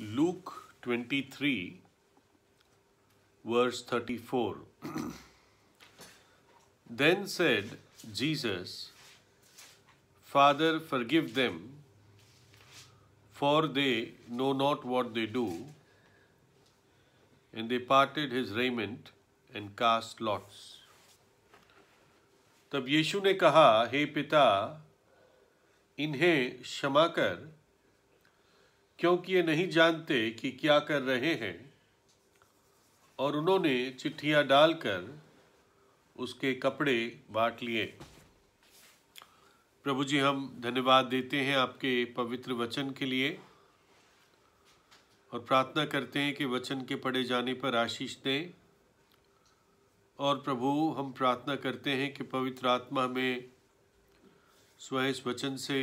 Luke 23, verse 34. then said Jesus, Father, forgive them, for they know not what they do. And they parted his raiment and cast lots. तब यीशु ने कहा हे पिता इन्हें क्षमा कर क्योंकि ये नहीं जानते कि क्या कर रहे हैं और उन्होंने चिट्ठियां डालकर उसके कपड़े बांट लिए प्रभु जी हम धन्यवाद देते हैं आपके पवित्र वचन के लिए और प्रार्थना करते हैं कि वचन के पढ़े जाने पर आशीष दें और प्रभु हम प्रार्थना करते हैं कि पवित्र आत्मा हमें स्वयं वचन से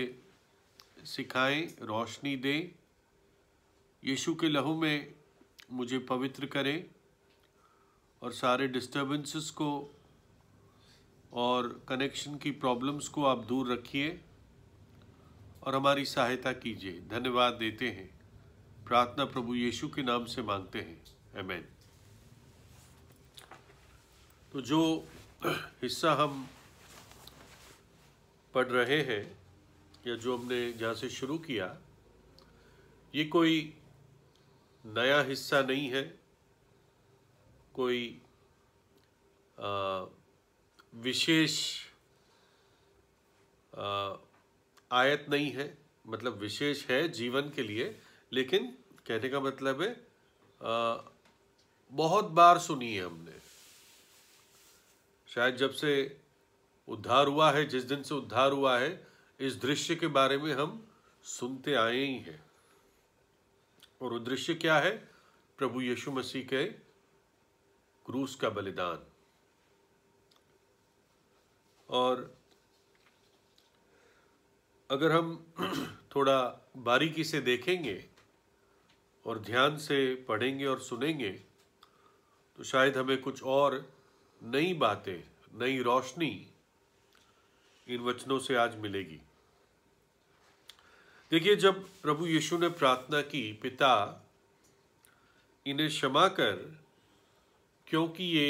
सिखाएं रोशनी दें यीशु के लहू में मुझे पवित्र करें और सारे डिस्टर्बेंसेस को और कनेक्शन की प्रॉब्लम्स को आप दूर रखिए और हमारी सहायता कीजिए धन्यवाद देते हैं प्रार्थना प्रभु यीशु के नाम से मांगते हैं एमेन तो जो हिस्सा हम पढ़ रहे हैं या जो हमने जहाँ से शुरू किया ये कोई नया हिस्सा नहीं है कोई विशेष आयत नहीं है मतलब विशेष है जीवन के लिए लेकिन कहने का मतलब है आ, बहुत बार सुनी है हमने शायद जब से उद्धार हुआ है जिस दिन से उद्धार हुआ है इस दृश्य के बारे में हम सुनते आए ही हैं और वो दृश्य क्या है प्रभु यीशु मसीह के क्रूस का बलिदान और अगर हम थोड़ा बारीकी से देखेंगे और ध्यान से पढ़ेंगे और सुनेंगे तो शायद हमें कुछ और नई बातें नई रोशनी इन वचनों से आज मिलेगी देखिए जब प्रभु यीशु ने प्रार्थना की पिता इन्हें क्षमा कर क्योंकि ये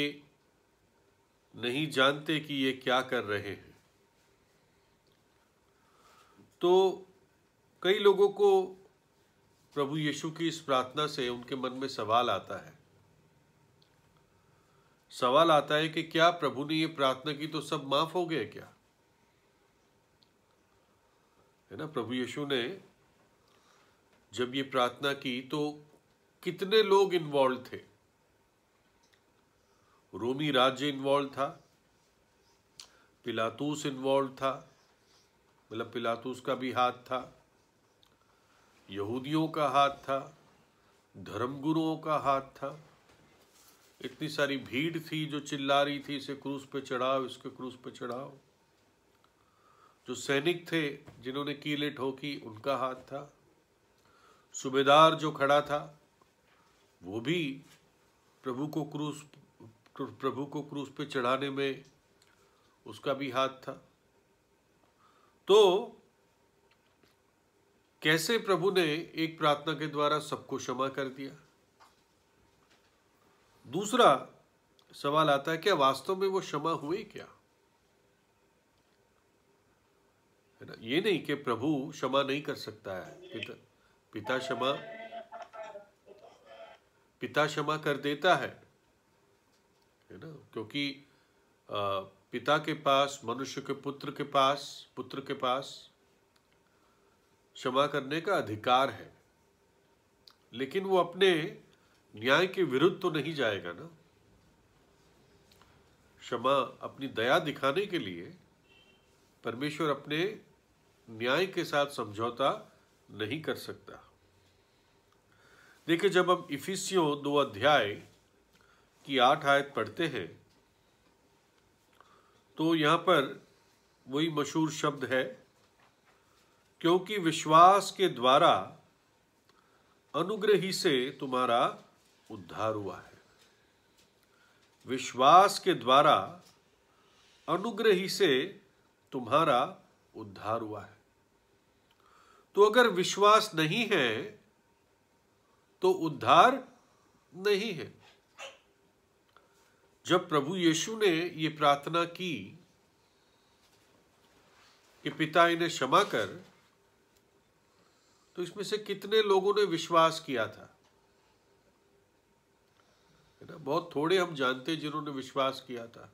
नहीं जानते कि ये क्या कर रहे हैं तो कई लोगों को प्रभु यीशु की इस प्रार्थना से उनके मन में सवाल आता है सवाल आता है कि क्या प्रभु ने ये प्रार्थना की तो सब माफ हो गए क्या है ना प्रभु यीशु ने जब ये प्रार्थना की तो कितने लोग इन्वॉल्व थे रोमी राज्य इन्वॉल्व था पिलातूस इन्वॉल्व था मतलब पिलातूस का भी हाथ था यहूदियों का हाथ था धर्मगुरुओं का हाथ था इतनी सारी भीड़ थी जो चिल्ला रही थी इसे क्रूस पे चढ़ाओ इसके क्रूस पे चढ़ाओ जो सैनिक थे जिन्होंने कीले ठोकी उनका हाथ था सूबेदार जो खड़ा था वो भी प्रभु को क्रूस प्रभु को क्रूस पे चढ़ाने में उसका भी हाथ था तो कैसे प्रभु ने एक प्रार्थना के द्वारा सबको क्षमा कर दिया दूसरा सवाल आता है क्या वास्तव में वो क्षमा हुए क्या है ना ये नहीं कि प्रभु क्षमा नहीं कर सकता है पिता पिता क्षमा पिता क्षमा कर देता है है ना क्योंकि आ, पिता के पास मनुष्य के पुत्र के पास पुत्र के पास क्षमा करने का अधिकार है लेकिन वो अपने न्याय के विरुद्ध तो नहीं जाएगा ना क्षमा अपनी दया दिखाने के लिए परमेश्वर अपने न्याय के साथ समझौता नहीं कर सकता देखिए जब हम इफिसियो दो अध्याय की आठ आयत पढ़ते हैं तो यहां पर वही मशहूर शब्द है क्योंकि विश्वास के द्वारा अनुग्रही से तुम्हारा उद्धार हुआ है विश्वास के द्वारा अनुग्रही से तुम्हारा उद्धार हुआ है तो अगर विश्वास नहीं है तो उद्धार नहीं है जब प्रभु यीशु ने ये प्रार्थना की कि पिता इन्हें क्षमा कर तो इसमें से कितने लोगों ने विश्वास किया था है ना बहुत थोड़े हम जानते जिन्होंने विश्वास किया था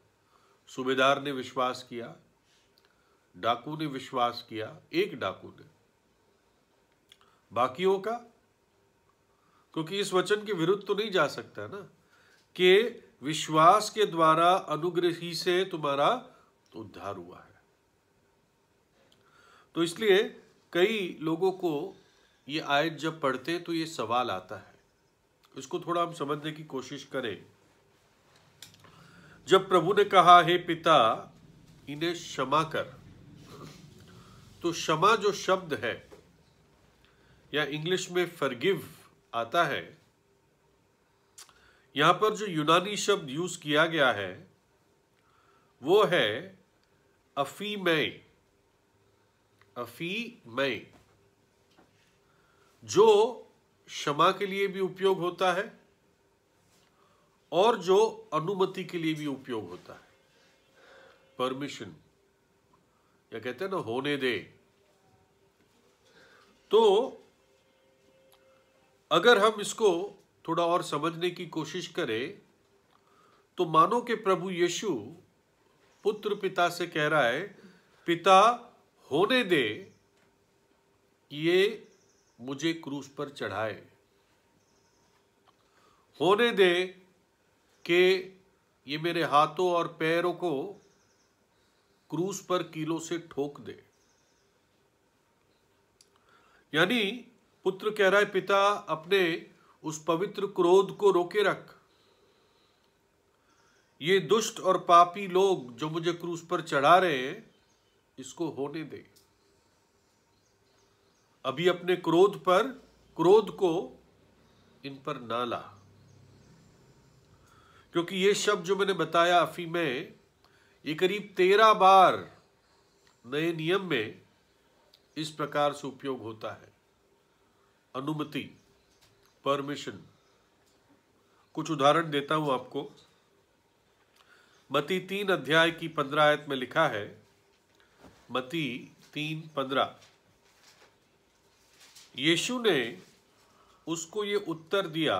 सुबेदार ने विश्वास किया डाकू ने विश्वास किया एक डाकू ने बाकियों का क्योंकि इस वचन के विरुद्ध तो नहीं जा सकता ना कि विश्वास के द्वारा अनुग्रह ही से तुम्हारा उद्धार हुआ है तो इसलिए कई लोगों को ये आयत जब पढ़ते तो ये सवाल आता है इसको थोड़ा हम समझने की कोशिश करें जब प्रभु ने कहा हे पिता इन्हें क्षमा कर तो क्षमा जो शब्द है या इंग्लिश में फरगिव आता है यहां पर जो यूनानी शब्द यूज किया गया है वो है अफी मै अफी मै जो क्षमा के लिए भी उपयोग होता है और जो अनुमति के लिए भी उपयोग होता है परमिशन या कहते हैं ना होने दे तो अगर हम इसको थोड़ा और समझने की कोशिश करें तो मानो के प्रभु यीशु पुत्र पिता से कह रहा है पिता होने दे ये मुझे क्रूस पर चढ़ाए होने दे के ये मेरे हाथों और पैरों को क्रूस पर कीलों से ठोक दे यानी पुत्र कह रहा है पिता अपने उस पवित्र क्रोध को रोके रख ये दुष्ट और पापी लोग जो मुझे क्रूस पर चढ़ा रहे हैं इसको होने दे अभी अपने क्रोध पर क्रोध को इन पर ना ला क्योंकि ये शब्द जो मैंने बताया अफी में ये करीब तेरह बार नए नियम में इस प्रकार से उपयोग होता है अनुमति परमिशन कुछ उदाहरण देता हूं आपको मती तीन अध्याय की पंद्रह आयत में लिखा है मती तीन पंद्रह यीशु ने उसको ये उत्तर दिया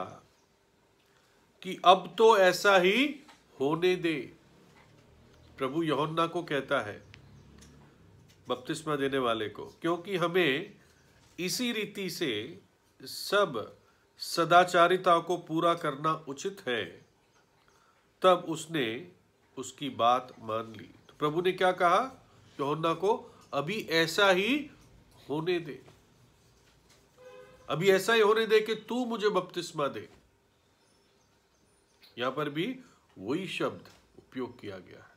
कि अब तो ऐसा ही होने दे प्रभु यहोन्ना को कहता है बपतिस्मा देने वाले को क्योंकि हमें इसी रीति से सब सदाचारिता को पूरा करना उचित है तब उसने उसकी बात मान ली तो प्रभु ने क्या कहा योहन्ना को अभी ऐसा ही होने दे अभी ऐसा ही होने दे कि तू मुझे बपतिस्मा दे यहां पर भी वही शब्द उपयोग किया गया है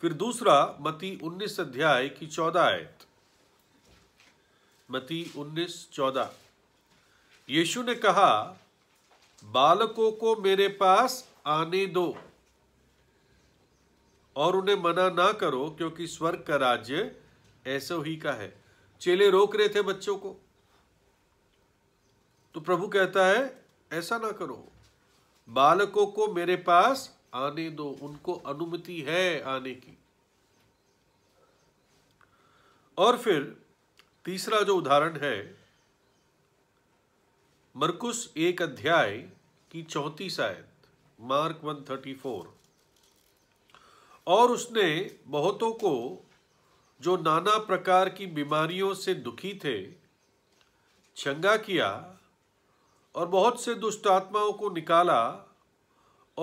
फिर दूसरा मती 19 अध्याय की चौदह आयत मती 19:14 यीशु ने कहा बालकों को मेरे पास आने दो और उन्हें मना ना करो क्योंकि स्वर्ग का राज्य ऐसा ही का है चेले रोक रहे थे बच्चों को तो प्रभु कहता है ऐसा ना करो बालकों को मेरे पास आने दो उनको अनुमति है आने की और फिर तीसरा जो उदाहरण है मरकुस एक अध्याय की चौथी शायद मार्क 134 और उसने बहुतों को जो नाना प्रकार की बीमारियों से दुखी थे चंगा किया और बहुत से दुष्ट आत्माओं को निकाला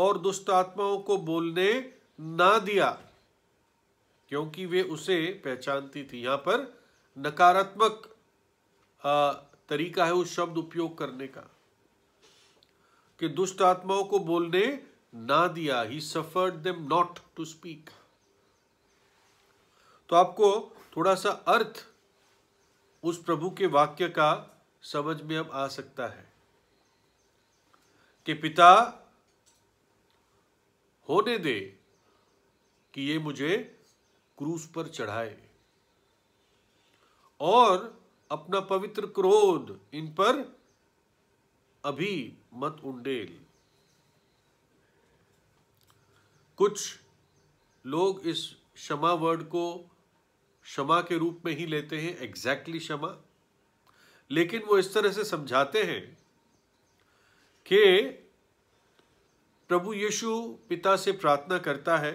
और दुष्ट आत्माओं को बोलने ना दिया क्योंकि वे उसे पहचानती थी यहां पर नकारात्मक तरीका है उस शब्द उपयोग करने का कि दुष्ट आत्माओं को बोलने ना दिया ही suffered them not to speak तो आपको थोड़ा सा अर्थ उस प्रभु के वाक्य का समझ में अब आ सकता है कि पिता होने दे कि ये मुझे क्रूस पर चढ़ाए और अपना पवित्र क्रोध इन पर अभी मत उंडेल कुछ लोग इस क्षमा वर्ड को क्षमा के रूप में ही लेते हैं एग्जैक्टली exactly क्षमा लेकिन वो इस तरह से समझाते हैं कि प्रभु यीशु पिता से प्रार्थना करता है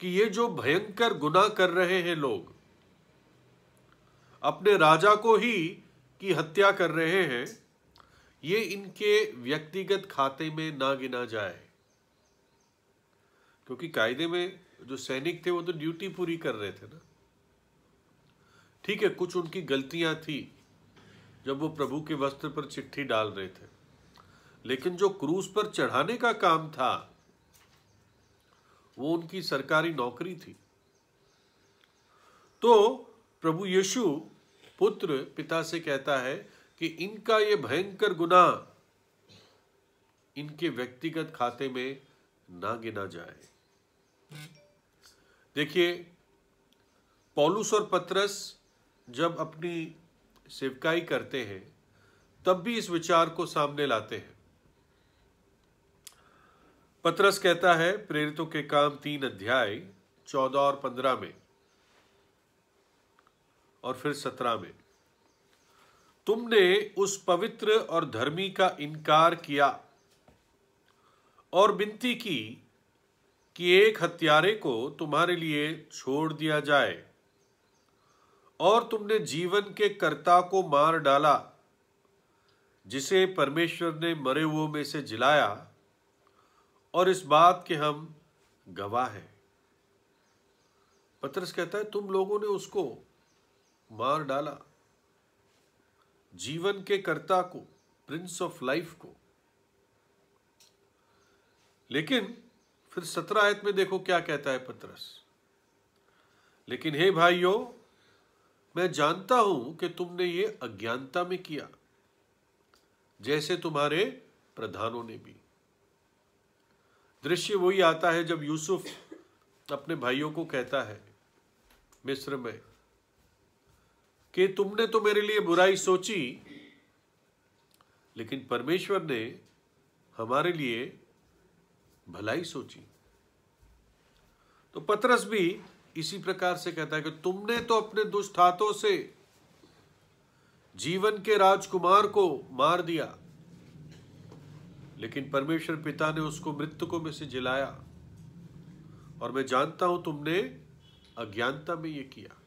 कि ये जो भयंकर गुनाह कर रहे हैं लोग अपने राजा को ही की हत्या कर रहे हैं ये इनके व्यक्तिगत खाते में ना गिना जाए क्योंकि कायदे में जो सैनिक थे वो तो ड्यूटी पूरी कर रहे थे ना ठीक है कुछ उनकी गलतियां थी जब वो प्रभु के वस्त्र पर चिट्ठी डाल रहे थे लेकिन जो क्रूज पर चढ़ाने का काम था वो उनकी सरकारी नौकरी थी तो प्रभु यीशु पुत्र पिता से कहता है कि इनका ये भयंकर गुना इनके व्यक्तिगत खाते में ना गिना जाए देखिए पौलुस और पत्रस जब अपनी सेवकाई करते हैं तब भी इस विचार को सामने लाते हैं पत्रस कहता है प्रेरितों के काम तीन अध्याय चौदह और पंद्रह में और फिर सत्रह में तुमने उस पवित्र और धर्मी का इनकार किया और विनती की कि एक हत्यारे को तुम्हारे लिए छोड़ दिया जाए और तुमने जीवन के कर्ता को मार डाला जिसे परमेश्वर ने मरे हुओं में से जिलाया और इस बात के हम गवाह हैं पत्रस कहता है तुम लोगों ने उसको मार डाला जीवन के कर्ता को प्रिंस ऑफ लाइफ को लेकिन फिर सत्रह आयत में देखो क्या कहता है पतरस लेकिन हे भाइयों मैं जानता हूं कि तुमने ये अज्ञानता में किया जैसे तुम्हारे प्रधानों ने भी दृश्य वही आता है जब यूसुफ अपने भाइयों को कहता है मिस्र में कि तुमने तो मेरे लिए बुराई सोची लेकिन परमेश्वर ने हमारे लिए भलाई सोची तो पतरस भी इसी प्रकार से कहता है कि तुमने तो अपने दुष्ट हाथों से जीवन के राजकुमार को मार दिया लेकिन परमेश्वर पिता ने उसको मृतकों में से जिलाया और मैं जानता हूं तुमने अज्ञानता में यह किया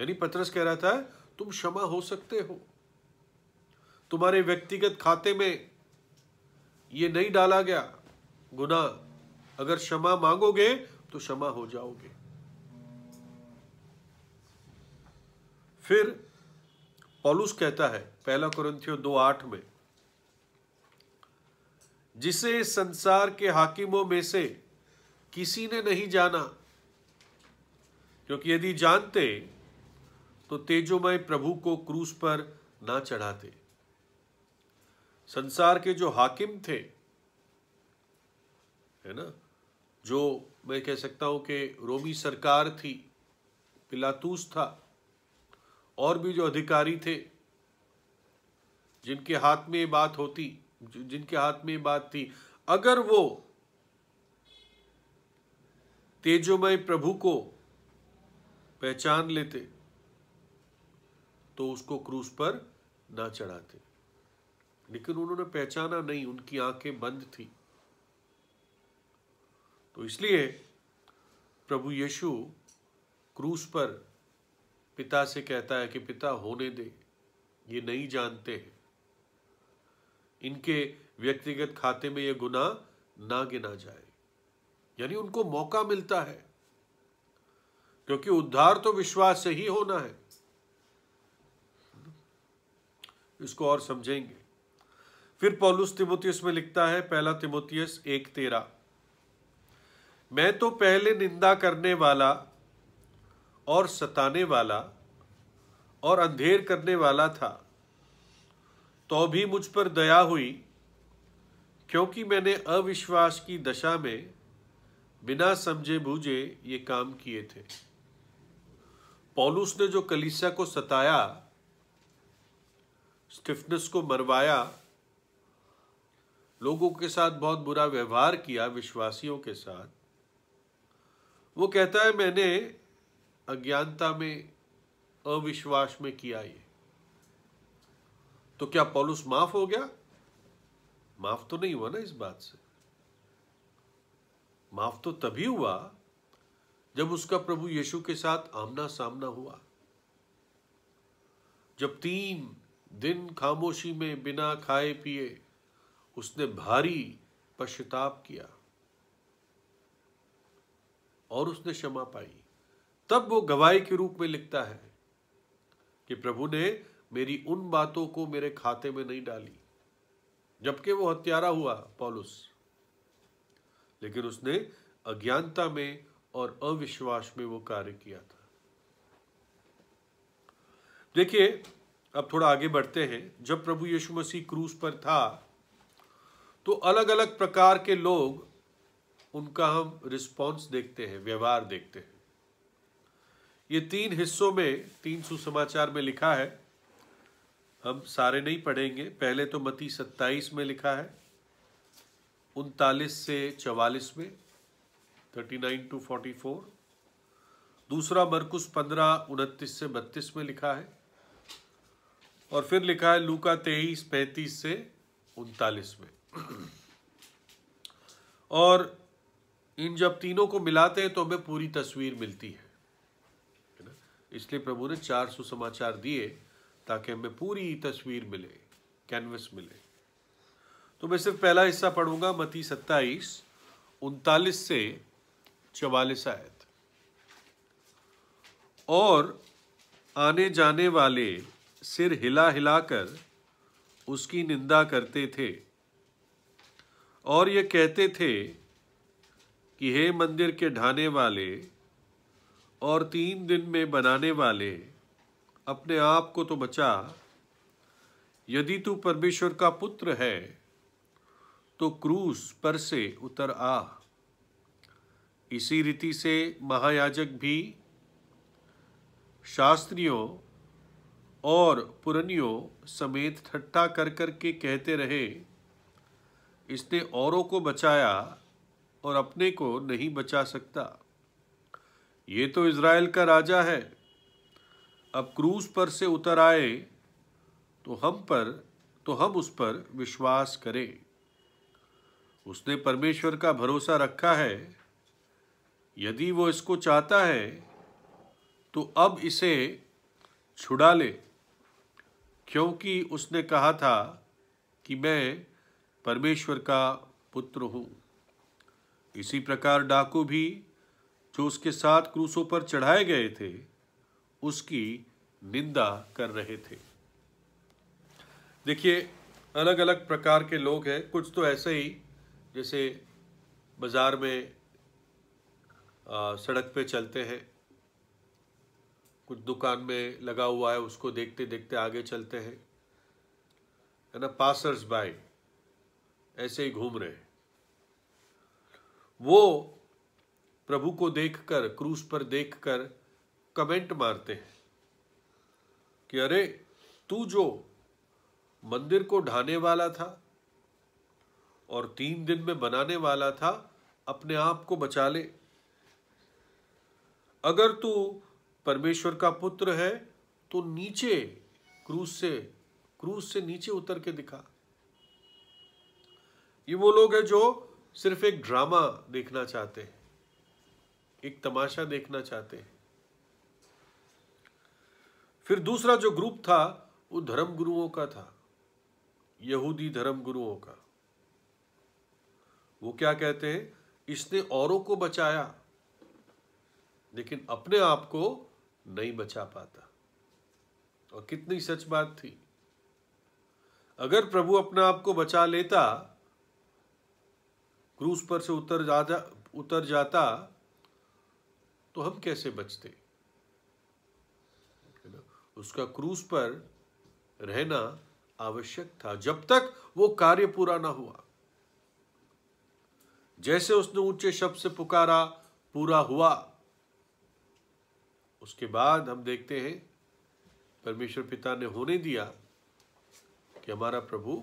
यानी पत्रस कह रहा था तुम क्षमा हो सकते हो तुम्हारे व्यक्तिगत खाते में ये नहीं डाला गया गुना अगर क्षमा मांगोगे तो क्षमा हो जाओगे फिर पॉलुस कहता है पहला क्रंथियो दो आठ में जिसे संसार के हाकिमों में से किसी ने नहीं जाना क्योंकि यदि जानते तो तेजोमय प्रभु को क्रूस पर ना चढ़ाते संसार के जो हाकिम थे है ना जो मैं कह सकता हूं कि रोमी सरकार थी पिलातूस था और भी जो अधिकारी थे जिनके हाथ में ये बात होती जिनके हाथ में ये बात थी अगर वो तेजोमय प्रभु को पहचान लेते तो उसको क्रूज पर ना चढ़ाते लेकिन उन्होंने पहचाना नहीं उनकी आंखें बंद थी तो इसलिए प्रभु यीशु क्रूस पर पिता से कहता है कि पिता होने दे ये नहीं जानते हैं इनके व्यक्तिगत खाते में ये गुना ना गिना जाए यानी उनको मौका मिलता है क्योंकि उद्धार तो विश्वास से ही होना है इसको और समझेंगे फिर पॉलुस तिमोतियस में लिखता है पहला तिमोतियस एक तेरा मैं तो पहले निंदा करने वाला और सताने वाला और अंधेर करने वाला था तो भी मुझ पर दया हुई क्योंकि मैंने अविश्वास की दशा में बिना समझे बूझे ये काम किए थे पॉलुस ने जो कलिसिया को सताया स्टिफनेस को मरवाया लोगों के साथ बहुत बुरा व्यवहार किया विश्वासियों के साथ वो कहता है मैंने अज्ञानता में अविश्वास में किया ये तो क्या पॉलुस माफ हो गया माफ तो नहीं हुआ ना इस बात से माफ तो तभी हुआ जब उसका प्रभु यीशु के साथ आमना सामना हुआ जब तीन दिन खामोशी में बिना खाए पिए उसने भारी पश्चाताप किया और उसने क्षमा पाई तब वो गवाही के रूप में लिखता है कि प्रभु ने मेरी उन बातों को मेरे खाते में नहीं डाली जबकि वो हत्यारा हुआ पॉलुस लेकिन उसने अज्ञानता में और अविश्वास में वो कार्य किया था देखिए अब थोड़ा आगे बढ़ते हैं जब प्रभु यीशु मसीह क्रूस पर था तो अलग अलग प्रकार के लोग उनका हम रिस्पॉन्स देखते हैं व्यवहार देखते हैं ये तीन हिस्सों में तीन सुसमाचार में लिखा है हम सारे नहीं पढ़ेंगे पहले तो मती सत्ताईस में लिखा है उनतालीस से चवालीस में thirty nine to forty four दूसरा मरकुस पंद्रह उनतीस से बत्तीस में लिखा है और फिर लिखा है लूका तेईस पैंतीस से उनतालीस में और इन जब तीनों को मिलाते हैं तो हमें पूरी तस्वीर मिलती है ना इसलिए प्रभु ने चार सौ समाचार दिए ताकि हमें पूरी तस्वीर मिले कैनवस मिले तो मैं सिर्फ पहला हिस्सा पढ़ूंगा मती सत्ताईस उनतालीस से चवालीस आयत और आने जाने वाले सिर हिला हिलाकर उसकी निंदा करते थे और ये कहते थे कि हे मंदिर के ढाने वाले और तीन दिन में बनाने वाले अपने आप को तो बचा यदि तू परमेश्वर का पुत्र है तो क्रूस पर से उतर आ इसी रीति से महायाजक भी शास्त्रियों और पुरनियों समेत ठट्ठा कर कर के कहते रहे इसने औरों को बचाया और अपने को नहीं बचा सकता ये तो इज़राइल का राजा है अब क्रूज पर से उतर आए तो हम पर तो हम उस पर विश्वास करें उसने परमेश्वर का भरोसा रखा है यदि वो इसको चाहता है तो अब इसे छुड़ा ले क्योंकि उसने कहा था कि मैं परमेश्वर का पुत्र हूँ इसी प्रकार डाकू भी जो उसके साथ क्रूसों पर चढ़ाए गए थे उसकी निंदा कर रहे थे देखिए अलग अलग प्रकार के लोग हैं कुछ तो ऐसे ही जैसे बाज़ार में आ, सड़क पे चलते हैं कुछ दुकान में लगा हुआ है उसको देखते देखते आगे चलते हैं है ना पासर्स बाय ऐसे ही घूम रहे वो प्रभु को देखकर क्रूस पर देखकर कमेंट मारते हैं कि अरे तू जो मंदिर को ढाने वाला था और तीन दिन में बनाने वाला था अपने आप को बचा ले अगर तू परमेश्वर का पुत्र है तो नीचे क्रूस से क्रूस से नीचे उतर के दिखा ये वो लोग हैं जो सिर्फ एक ड्रामा देखना चाहते हैं एक तमाशा देखना चाहते हैं फिर दूसरा जो ग्रुप था वो धर्म गुरुओं का था यहूदी धर्म गुरुओं का वो क्या कहते हैं इसने औरों को बचाया लेकिन अपने आप को नहीं बचा पाता और कितनी सच बात थी अगर प्रभु अपना आप को बचा लेता क्रूस पर से उतर जाता उतर जाता तो हम कैसे बचते उसका क्रूज पर रहना आवश्यक था जब तक वो कार्य पूरा ना हुआ जैसे उसने ऊंचे शब्द से पुकारा पूरा हुआ उसके बाद हम देखते हैं परमेश्वर पिता ने होने दिया कि हमारा प्रभु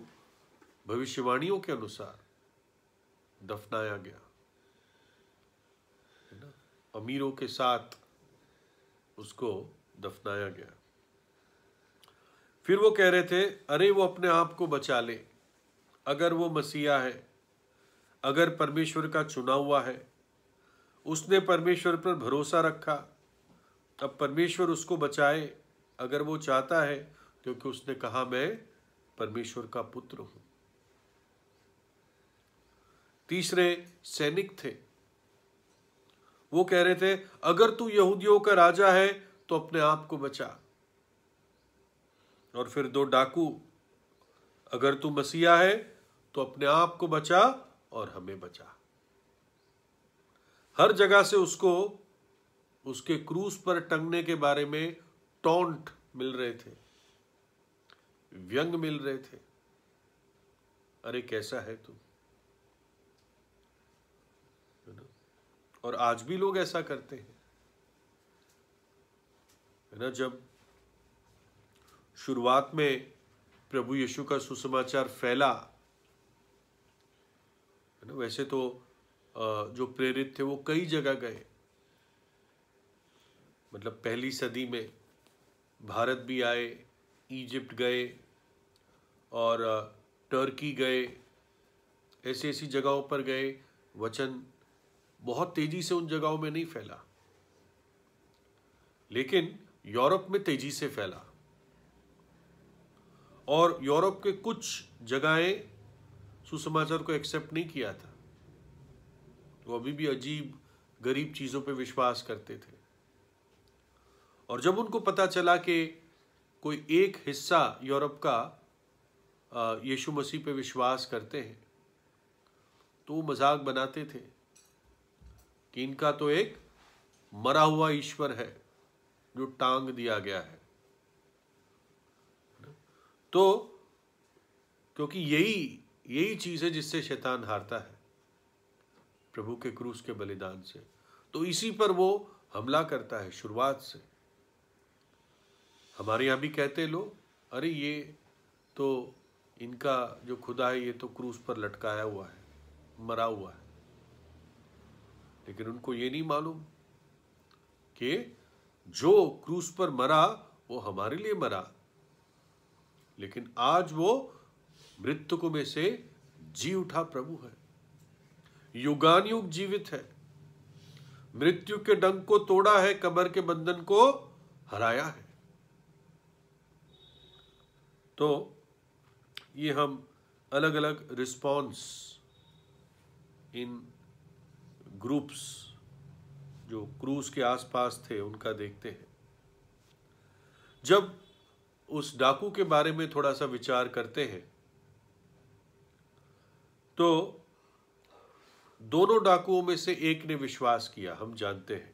भविष्यवाणियों के अनुसार दफनाया गया है ना अमीरों के साथ उसको दफनाया गया फिर वो कह रहे थे अरे वो अपने आप को बचा ले अगर वो मसीहा है अगर परमेश्वर का चुना हुआ है उसने परमेश्वर पर भरोसा रखा अब परमेश्वर उसको बचाए अगर वो चाहता है क्योंकि उसने कहा मैं परमेश्वर का पुत्र हूं तीसरे सैनिक थे वो कह रहे थे अगर तू यहूदियों का राजा है तो अपने आप को बचा और फिर दो डाकू अगर तू मसीहा है तो अपने आप को बचा और हमें बचा हर जगह से उसको उसके क्रूस पर टंगने के बारे में टोंट मिल रहे थे व्यंग मिल रहे थे अरे कैसा है तुम और आज भी लोग ऐसा करते हैं है ना जब शुरुआत में प्रभु यीशु का सुसमाचार फैला है ना वैसे तो जो प्रेरित थे वो कई जगह गए मतलब पहली सदी में भारत भी आए इजिप्ट गए और टर्की गए ऐसी ऐसी जगहों पर गए वचन बहुत तेज़ी से उन जगहों में नहीं फैला लेकिन यूरोप में तेज़ी से फैला और यूरोप के कुछ जगहें सुसमाचार को एक्सेप्ट नहीं किया था वो अभी भी अजीब गरीब चीज़ों पे विश्वास करते थे और जब उनको पता चला कि कोई एक हिस्सा यूरोप का यीशु मसीह पे विश्वास करते हैं तो वो मजाक बनाते थे कि इनका तो एक मरा हुआ ईश्वर है जो टांग दिया गया है तो क्योंकि यही यही चीज है जिससे शैतान हारता है प्रभु के क्रूस के बलिदान से तो इसी पर वो हमला करता है शुरुआत से हमारे यहाँ भी कहते लोग अरे ये तो इनका जो खुदा है ये तो क्रूज पर लटकाया हुआ है मरा हुआ है लेकिन उनको ये नहीं मालूम कि जो क्रूज पर मरा वो हमारे लिए मरा लेकिन आज वो मृतकों में से जी उठा प्रभु है युग जीवित है मृत्यु के डंक को तोड़ा है कमर के बंधन को हराया है तो ये हम अलग अलग रिस्पॉन्स इन ग्रुप्स जो क्रूज के आसपास थे उनका देखते हैं जब उस डाकू के बारे में थोड़ा सा विचार करते हैं तो दोनों डाकुओं में से एक ने विश्वास किया हम जानते हैं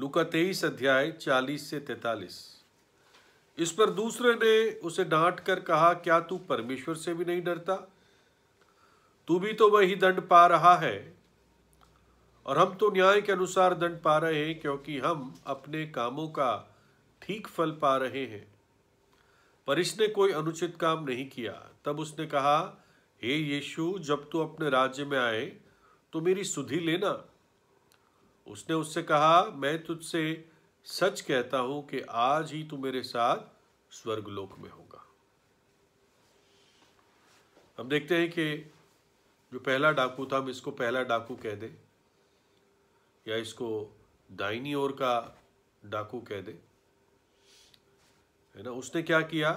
लुका तेईस अध्याय चालीस से तैतालीस इस पर दूसरे ने उसे डांट कर कहा क्या तू परमेश्वर से भी नहीं डरता तू भी तो वही दंड पा रहा है और हम तो न्याय के अनुसार दंड पा रहे हैं क्योंकि हम अपने कामों का ठीक फल पा रहे हैं पर इसने कोई अनुचित काम नहीं किया तब उसने कहा हे यीशु जब तू अपने राज्य में आए तो मेरी सुधि लेना उसने उससे कहा मैं तुझसे सच कहता हूं कि आज ही तू मेरे साथ स्वर्गलोक में होगा हम देखते हैं कि जो पहला डाकू था हम इसको पहला डाकू कह दे या इसको दाइनी ओर का डाकू कह दे है ना उसने क्या किया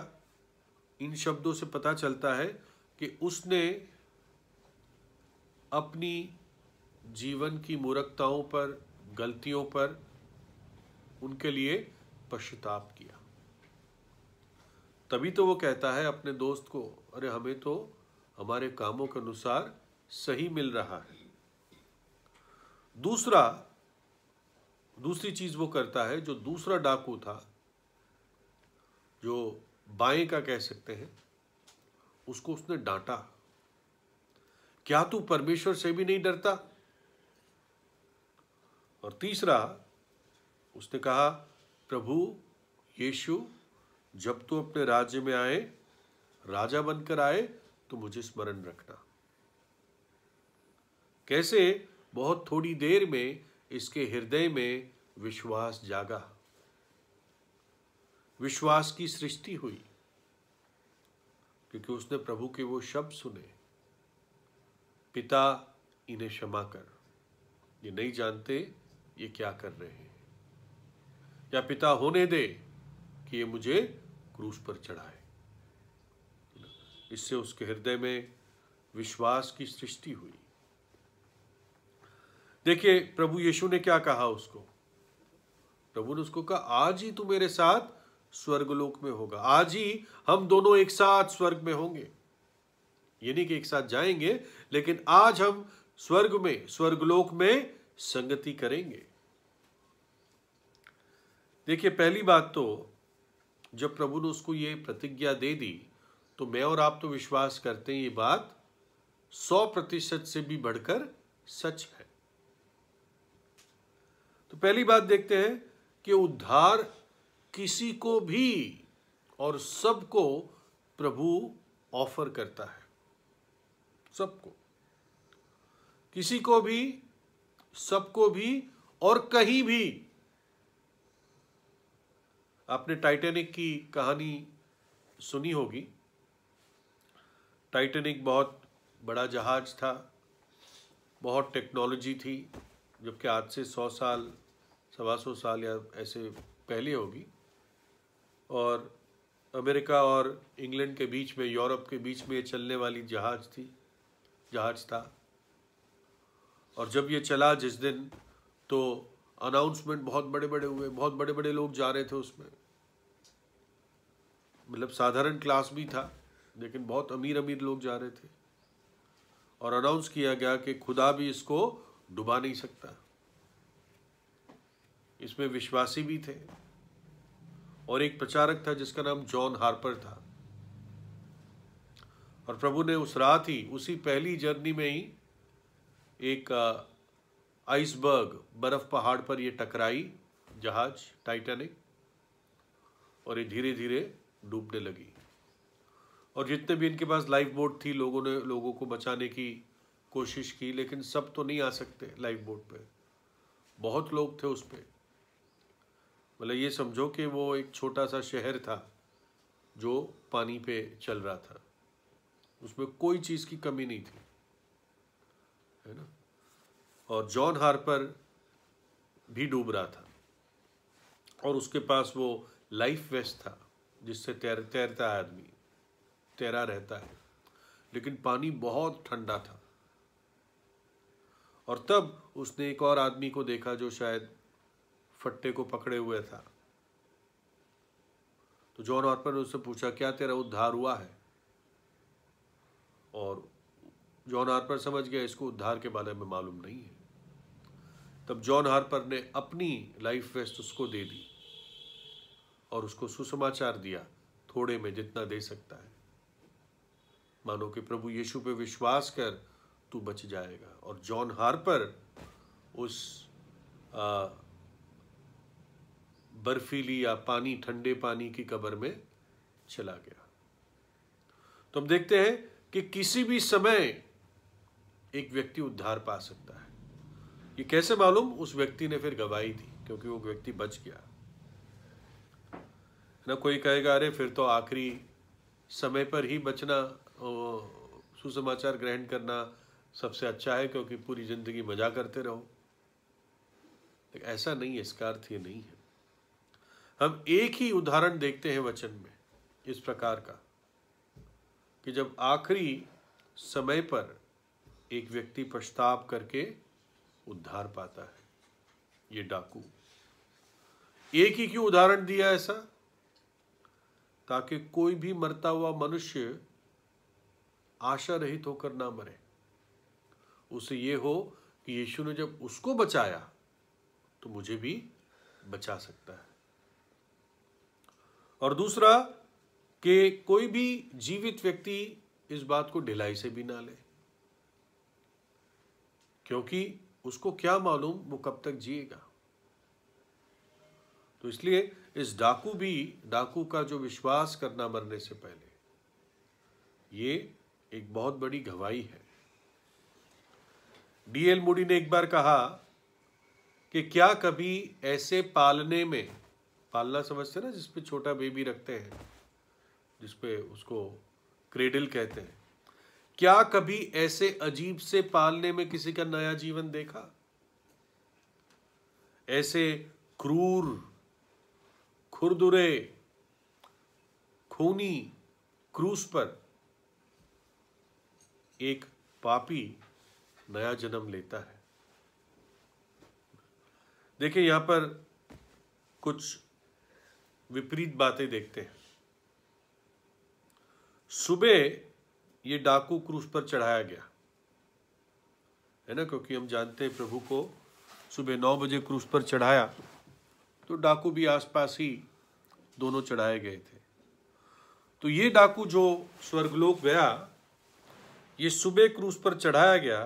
इन शब्दों से पता चलता है कि उसने अपनी जीवन की मूर्खताओं पर गलतियों पर उनके लिए पश्चाताप किया तभी तो वो कहता है अपने दोस्त को अरे हमें तो हमारे कामों के अनुसार सही मिल रहा है दूसरा दूसरी चीज वो करता है जो दूसरा डाकू था जो बाएं का कह सकते हैं उसको उसने डांटा क्या तू परमेश्वर से भी नहीं डरता और तीसरा उसने कहा प्रभु यीशु जब तू अपने राज्य में आए राजा बनकर आए तो मुझे स्मरण रखना कैसे बहुत थोड़ी देर में इसके हृदय में विश्वास जागा विश्वास की सृष्टि हुई क्योंकि उसने प्रभु के वो शब्द सुने पिता इन्हें क्षमा कर ये नहीं जानते ये क्या कर रहे हैं या पिता होने दे कि ये मुझे क्रूस पर चढ़ाए इससे उसके हृदय में विश्वास की सृष्टि हुई देखिए प्रभु यीशु ने क्या कहा उसको प्रभु ने उसको कहा आज ही तू मेरे साथ स्वर्गलोक में होगा आज ही हम दोनों एक साथ स्वर्ग में होंगे ये नहीं कि एक साथ जाएंगे लेकिन आज हम स्वर्ग में स्वर्गलोक में संगति करेंगे देखिए पहली बात तो जब प्रभु ने उसको ये प्रतिज्ञा दे दी तो मैं और आप तो विश्वास करते हैं ये बात सौ प्रतिशत से भी बढ़कर सच है तो पहली बात देखते हैं कि उद्धार किसी को भी और सबको प्रभु ऑफर करता है सबको किसी को भी सबको भी और कहीं भी आपने टाइटैनिक की कहानी सुनी होगी टाइटैनिक बहुत बड़ा जहाज़ था बहुत टेक्नोलॉजी थी जबकि आज से सौ साल सवा सौ साल या ऐसे पहले होगी और अमेरिका और इंग्लैंड के बीच में यूरोप के बीच में ये चलने वाली जहाज़ थी जहाज़ था और जब ये चला जिस दिन तो अनाउंसमेंट बहुत बड़े बड़े हुए बहुत बड़े बड़े लोग जा रहे थे उसमें मतलब साधारण क्लास भी था लेकिन बहुत अमीर अमीर लोग जा रहे थे और अनाउंस किया गया कि खुदा भी इसको डुबा नहीं सकता इसमें विश्वासी भी थे और एक प्रचारक था जिसका नाम जॉन हार्पर था और प्रभु ने उस रात ही उसी पहली जर्नी में ही एक आइसबर्ग बर्फ पहाड़ पर ये टकराई जहाज टाइटैनिक और ये धीरे धीरे डूबने लगी और जितने भी इनके पास लाइफ बोट थी लोगों ने लोगों को बचाने की कोशिश की लेकिन सब तो नहीं आ सकते लाइफ बोट पे बहुत लोग थे उस पर मतलब ये समझो कि वो एक छोटा सा शहर था जो पानी पे चल रहा था उसमें कोई चीज़ की कमी नहीं थी है ना और जॉन हार्पर भी डूब रहा था और उसके पास वो लाइफ वेस्ट था जिससे तैर तैरता है आदमी तैरा रहता है लेकिन पानी बहुत ठंडा था और तब उसने एक और आदमी को देखा जो शायद फट्टे को पकड़े हुए था तो जॉन ऑर्पर ने उससे पूछा क्या तेरा उद्धार हुआ है और जॉन हार्पर समझ गया इसको उद्धार के बारे में मालूम नहीं है तब जॉन हार्पर ने अपनी लाइफ वेस्ट उसको दे दी और उसको सुसमाचार दिया थोड़े में जितना दे सकता है मानो कि प्रभु यीशु पे विश्वास कर तू बच जाएगा और जॉन हार्पर उस आ, बर्फीली या पानी ठंडे पानी की कबर में चला गया तो हम देखते हैं कि किसी भी समय एक व्यक्ति उद्धार पा सकता है ये कैसे मालूम उस व्यक्ति ने फिर गवाही दी क्योंकि वो व्यक्ति बच गया न कोई कहेगा अरे फिर तो आखिरी समय पर ही बचना सुसमाचार ग्रहण करना सबसे अच्छा है क्योंकि पूरी ज़िंदगी मजा करते रहो ऐसा नहीं है इसका अर्थ ये नहीं है हम एक ही उदाहरण देखते हैं वचन में इस प्रकार का कि जब आखिरी समय पर एक व्यक्ति पश्चाताप करके उद्धार पाता है ये डाकू एक ही क्यों उदाहरण दिया ऐसा ताकि कोई भी मरता हुआ मनुष्य आशा रहित होकर ना मरे उसे यह हो कि यीशु ने जब उसको बचाया तो मुझे भी बचा सकता है और दूसरा कि कोई भी जीवित व्यक्ति इस बात को ढिलाई से भी ना ले क्योंकि उसको क्या मालूम वो कब तक जिएगा तो इसलिए इस डाकू भी डाकू का जो विश्वास करना मरने से पहले ये एक बहुत बड़ी गवाही है डीएल मोडी ने एक बार कहा कि क्या कभी ऐसे पालने में पालना समझते ना जिसपे छोटा बेबी रखते हैं जिसपे उसको क्रेडल कहते हैं क्या कभी ऐसे अजीब से पालने में किसी का नया जीवन देखा ऐसे क्रूर खुरदुरे खूनी क्रूस पर एक पापी नया जन्म लेता है देखिए यहां पर कुछ विपरीत बातें देखते हैं सुबह ये डाकू क्रूस पर चढ़ाया गया है ना क्योंकि हम जानते हैं प्रभु को सुबह नौ बजे क्रूस पर चढ़ाया तो डाकू भी आसपास ही दोनों चढ़ाए गए थे तो ये डाकू जो स्वर्गलोक गया ये सुबह क्रूस पर चढ़ाया गया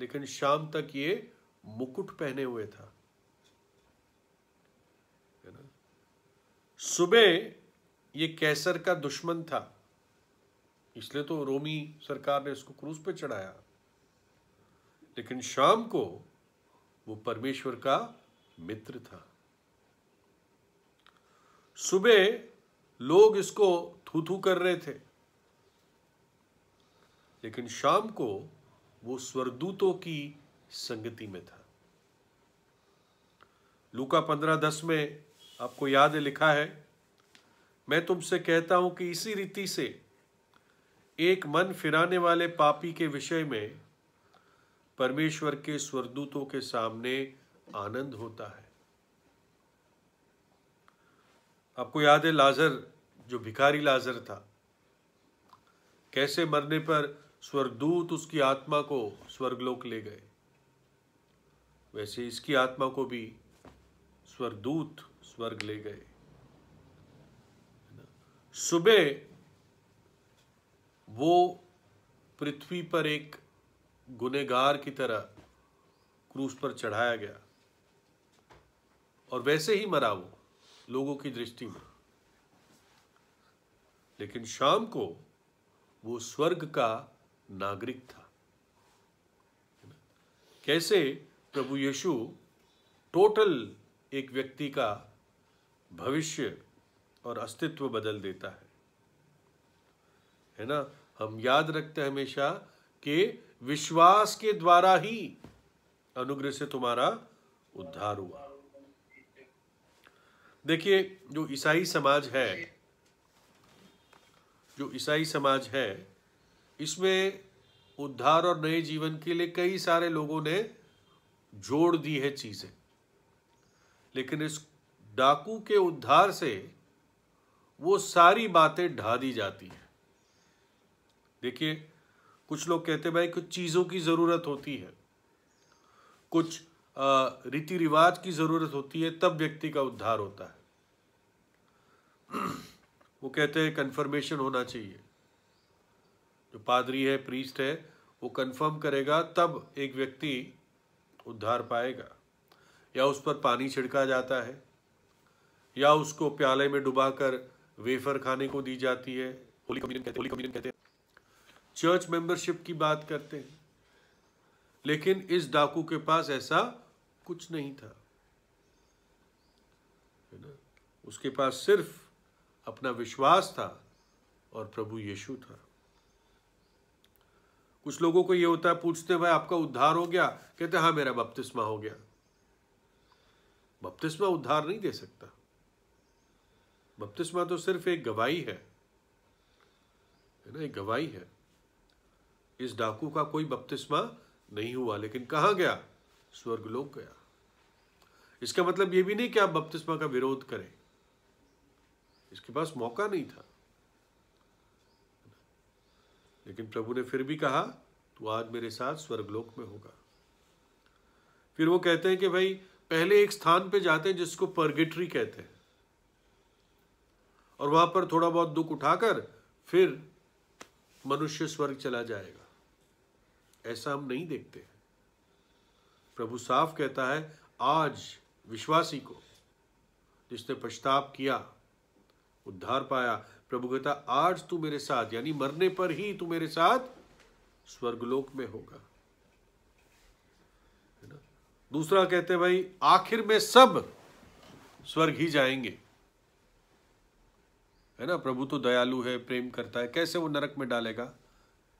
लेकिन शाम तक ये मुकुट पहने हुए था सुबह ये कैसर का दुश्मन था इसलिए तो रोमी सरकार ने इसको क्रूज पे चढ़ाया लेकिन शाम को वो परमेश्वर का मित्र था सुबह लोग इसको थू थू कर रहे थे लेकिन शाम को वो स्वर्गदूतों की संगति में था लूका पंद्रह दस में आपको याद लिखा है मैं तुमसे कहता हूं कि इसी रीति से एक मन फिराने वाले पापी के विषय में परमेश्वर के स्वर्गदूतों के सामने आनंद होता है आपको याद है लाजर जो भिखारी लाजर था कैसे मरने पर स्वर्गदूत उसकी आत्मा को स्वर्गलोक ले गए वैसे इसकी आत्मा को भी स्वर्गदूत स्वर्ग ले गए सुबह वो पृथ्वी पर एक गुनेगार की तरह क्रूस पर चढ़ाया गया और वैसे ही मरा वो लोगों की दृष्टि में लेकिन शाम को वो स्वर्ग का नागरिक था कैसे प्रभु यीशु टोटल एक व्यक्ति का भविष्य और अस्तित्व बदल देता है है ना हम याद रखते हैं हमेशा कि विश्वास के द्वारा ही अनुग्रह से तुम्हारा उद्धार हुआ देखिए जो ईसाई समाज है जो ईसाई समाज है इसमें उद्धार और नए जीवन के लिए कई सारे लोगों ने जोड़ दी है चीज़ें लेकिन इस डाकू के उद्धार से वो सारी बातें ढा दी जाती हैं देखिए कुछ लोग कहते भाई कुछ चीज़ों की ज़रूरत होती है कुछ रीति रिवाज की ज़रूरत होती है तब व्यक्ति का उद्धार होता है वो कहते हैं कन्फर्मेशन होना चाहिए जो पादरी है प्रीस्ट है वो कंफर्म करेगा तब एक व्यक्ति उद्धार पाएगा या उस पर पानी छिड़का जाता है या उसको प्याले में डुबाकर वेफर खाने को दी जाती है होली कम्युनियन कहते होली कम्युनियन कहते हैं चर्च मेंबरशिप की बात करते हैं लेकिन इस डाकू के पास ऐसा कुछ नहीं था है ना उसके पास सिर्फ अपना विश्वास था और प्रभु यीशु था कुछ लोगों को यह होता है पूछते भाई आपका उद्धार हो गया कहते हाँ मेरा बपतिस्मा हो गया बपतिस्मा उद्धार नहीं दे सकता बपतिस्मा तो सिर्फ एक गवाही है है ना एक गवाही है इस डाकू का कोई बपतिस्मा नहीं हुआ लेकिन कहा गया स्वर्गलोक गया इसका मतलब यह भी नहीं कि आप बपतिस्मा का विरोध करें इसके पास मौका नहीं था लेकिन प्रभु ने फिर भी कहा तू आज मेरे साथ स्वर्गलोक में होगा फिर वो कहते हैं कि भाई पहले एक स्थान पे जाते हैं जिसको परगेटरी कहते हैं और वहां पर थोड़ा बहुत दुख उठाकर फिर मनुष्य स्वर्ग चला जाएगा ऐसा हम नहीं देखते प्रभु साफ कहता है आज विश्वासी को जिसने पश्चाताप किया उद्धार पाया प्रभु कहता आज तू मेरे साथ यानी मरने पर ही तू मेरे साथ स्वर्गलोक में होगा दूसरा कहते भाई आखिर में सब स्वर्ग ही जाएंगे है ना प्रभु तो दयालु है प्रेम करता है कैसे वो नरक में डालेगा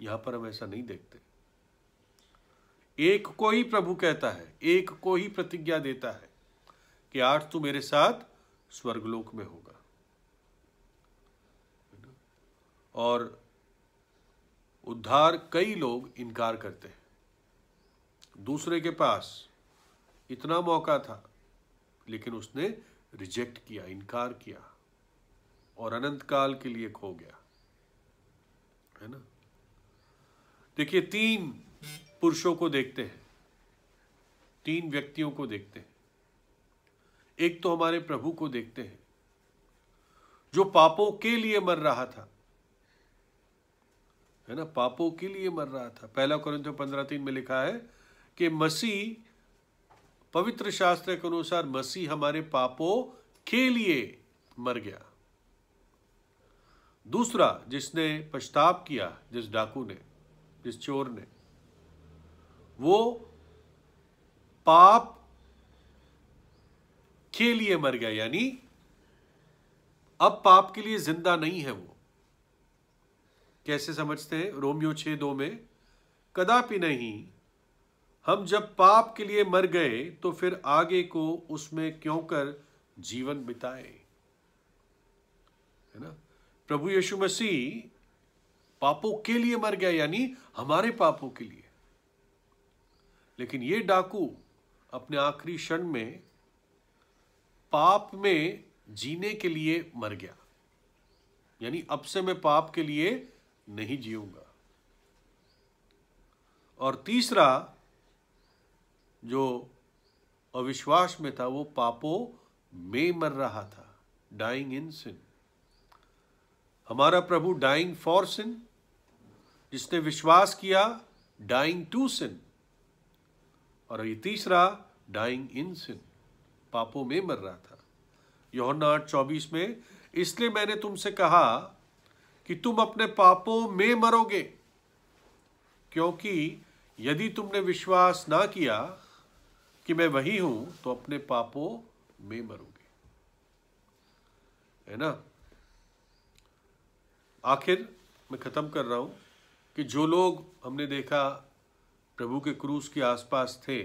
यहां पर हम ऐसा नहीं देखते एक को ही प्रभु कहता है एक को ही प्रतिज्ञा देता है कि आठ तू मेरे साथ स्वर्गलोक में होगा और उद्धार कई लोग इनकार करते हैं दूसरे के पास इतना मौका था लेकिन उसने रिजेक्ट किया इनकार किया और अनंत काल के लिए खो गया है ना देखिए तीन पुरुषों को देखते हैं तीन व्यक्तियों को देखते हैं एक तो हमारे प्रभु को देखते हैं जो पापों के लिए मर रहा था है ना पापों के लिए मर रहा था पहला कुरंथियो पंद्रह तीन में लिखा है कि मसीह पवित्र शास्त्र के अनुसार मसीह हमारे पापों के लिए मर गया दूसरा जिसने पछताप किया जिस डाकू ने जिस चोर ने वो पाप के लिए मर गया यानी अब पाप के लिए जिंदा नहीं है वो कैसे समझते हैं रोमियो छे दो में कदापि नहीं हम जब पाप के लिए मर गए तो फिर आगे को उसमें क्यों कर जीवन बिताए है ना प्रभु यीशु मसीह पापों के लिए मर गया यानी हमारे पापों के लिए लेकिन ये डाकू अपने आखिरी क्षण में पाप में जीने के लिए मर गया यानी अब से मैं पाप के लिए नहीं जीऊंगा और तीसरा जो अविश्वास में था वो पापों में मर रहा था डाइंग इन सिन हमारा प्रभु डाइंग फॉर सिन जिसने विश्वास किया डाइंग टू सिन और ये तीसरा डाइंग इन सिन पापों में मर रहा था यौन आठ चौबीस में इसलिए मैंने तुमसे कहा कि तुम अपने पापों में मरोगे क्योंकि यदि तुमने विश्वास ना किया कि मैं वही हूं तो अपने पापों में मरोगे है ना आखिर मैं खत्म कर रहा हूं कि जो लोग हमने देखा प्रभु के क्रूस के आसपास थे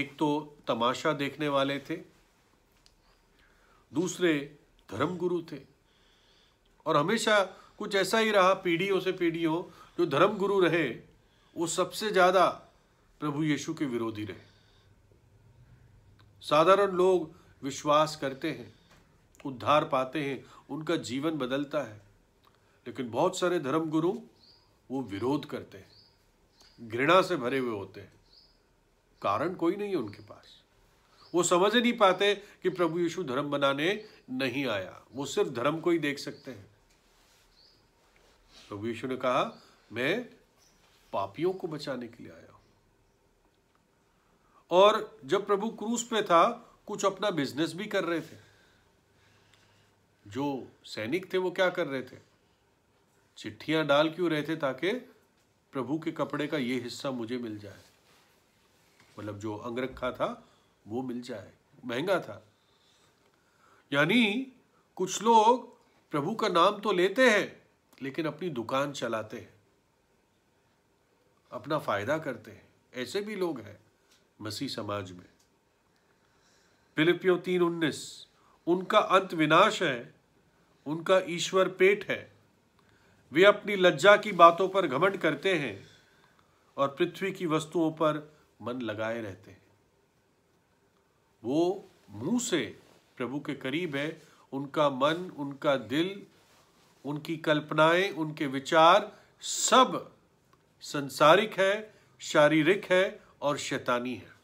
एक तो तमाशा देखने वाले थे दूसरे धर्मगुरु थे और हमेशा कुछ ऐसा ही रहा पीढ़ियों से पीढ़ियों जो धर्मगुरु रहे वो सबसे ज़्यादा प्रभु यीशु के विरोधी रहे साधारण लोग विश्वास करते हैं उद्धार पाते हैं उनका जीवन बदलता है लेकिन बहुत सारे धर्मगुरु वो विरोध करते हैं घृणा से भरे हुए होते हैं कारण कोई नहीं है उनके पास वो समझ नहीं पाते कि प्रभु यीशु धर्म बनाने नहीं आया वो सिर्फ धर्म को ही देख सकते हैं प्रभु यीशु ने कहा मैं पापियों को बचाने के लिए आया हूं और जब प्रभु क्रूस पे था कुछ अपना बिजनेस भी कर रहे थे जो सैनिक थे वो क्या कर रहे थे चिट्ठियां डाल क्यों रहे थे ताकि प्रभु के कपड़े का ये हिस्सा मुझे मिल जाए मतलब जो अंगरखा था वो मिल जाए महंगा था यानी कुछ लोग प्रभु का नाम तो लेते हैं लेकिन अपनी दुकान चलाते हैं अपना फायदा करते हैं ऐसे भी लोग हैं मसीह समाज में फिलिपियो तीन उन्नीस उनका अंत विनाश है उनका ईश्वर पेट है वे अपनी लज्जा की बातों पर घमंड करते हैं और पृथ्वी की वस्तुओं पर मन लगाए रहते हैं वो मुंह से प्रभु के करीब है उनका मन उनका दिल उनकी कल्पनाएं उनके विचार सब संसारिक है शारीरिक है और शैतानी है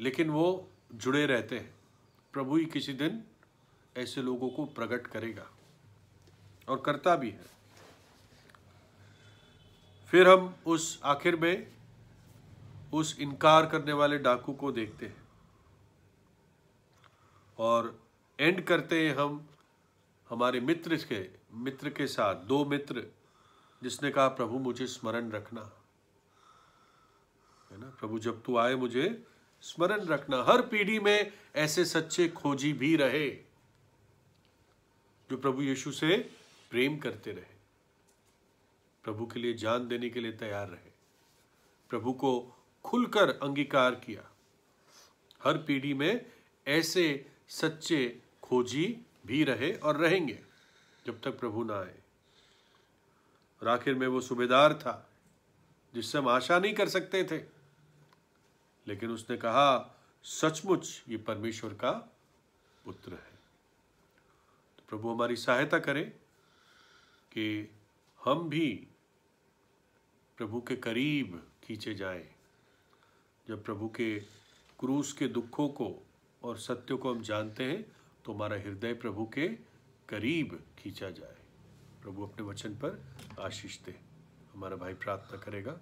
लेकिन वो जुड़े रहते हैं प्रभु ही किसी दिन ऐसे लोगों को प्रकट करेगा और करता भी है फिर हम उस आखिर में उस इनकार करने वाले डाकू को देखते हैं और एंड करते हैं हम हमारे मित्र के मित्र के साथ दो मित्र जिसने कहा प्रभु मुझे स्मरण रखना है ना प्रभु जब तू आए मुझे स्मरण रखना हर पीढ़ी में ऐसे सच्चे खोजी भी रहे जो प्रभु यीशु से प्रेम करते रहे प्रभु के लिए जान देने के लिए तैयार रहे प्रभु को खुलकर अंगीकार किया हर पीढ़ी में ऐसे सच्चे खोजी भी रहे और रहेंगे जब तक प्रभु ना आए और आखिर में वो सुबेदार था जिससे हम आशा नहीं कर सकते थे लेकिन उसने कहा सचमुच ये परमेश्वर का पुत्र है तो प्रभु हमारी सहायता करें कि हम भी प्रभु के करीब खींचे जाए जब प्रभु के क्रूस के दुखों को और सत्य को हम जानते हैं तो हमारा हृदय प्रभु के करीब खींचा जाए प्रभु अपने वचन पर आशीष दे हमारा भाई प्रार्थना करेगा